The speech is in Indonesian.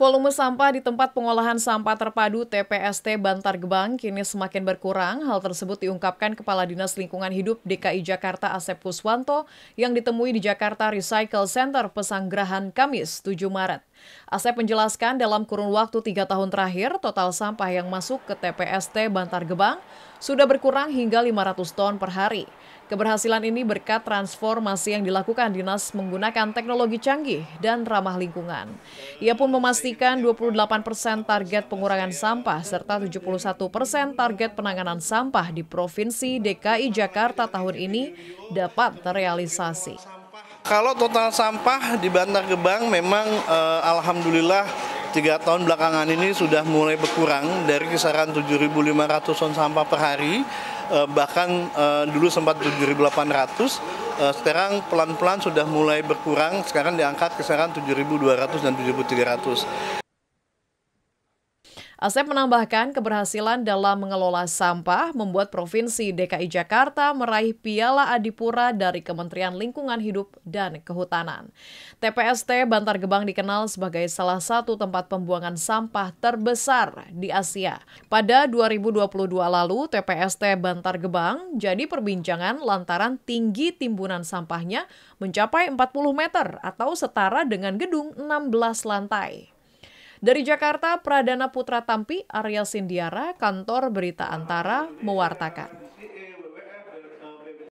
Volume sampah di tempat pengolahan sampah terpadu TPST Bantar Gebang kini semakin berkurang. Hal tersebut diungkapkan Kepala Dinas Lingkungan Hidup DKI Jakarta Asep Kuswanto yang ditemui di Jakarta Recycle Center Pesanggerahan Kamis 7 Maret. Asep menjelaskan dalam kurun waktu tiga tahun terakhir, total sampah yang masuk ke TPST Bantar Gebang sudah berkurang hingga 500 ton per hari. Keberhasilan ini berkat transformasi yang dilakukan dinas menggunakan teknologi canggih dan ramah lingkungan. Ia pun memastikan 28 persen target pengurangan sampah serta 71 persen target penanganan sampah di Provinsi DKI Jakarta tahun ini dapat terrealisasi. Kalau total sampah di Bantar Gebang memang eh, alhamdulillah tiga tahun belakangan ini sudah mulai berkurang dari kisaran 7.500 ton sampah per hari eh, bahkan eh, dulu sempat 7.800 eh, sekarang pelan-pelan sudah mulai berkurang sekarang diangkat kisaran 7.200 dan 7.300 Asep menambahkan keberhasilan dalam mengelola sampah membuat Provinsi DKI Jakarta meraih Piala Adipura dari Kementerian Lingkungan Hidup dan Kehutanan. TPST Bantar Gebang dikenal sebagai salah satu tempat pembuangan sampah terbesar di Asia. Pada 2022 lalu, TPST Bantar Gebang jadi perbincangan lantaran tinggi timbunan sampahnya mencapai 40 meter atau setara dengan gedung 16 lantai. Dari Jakarta, Pradana Putra Tampi, Arya Sindiara, Kantor Berita Antara, mewartakan.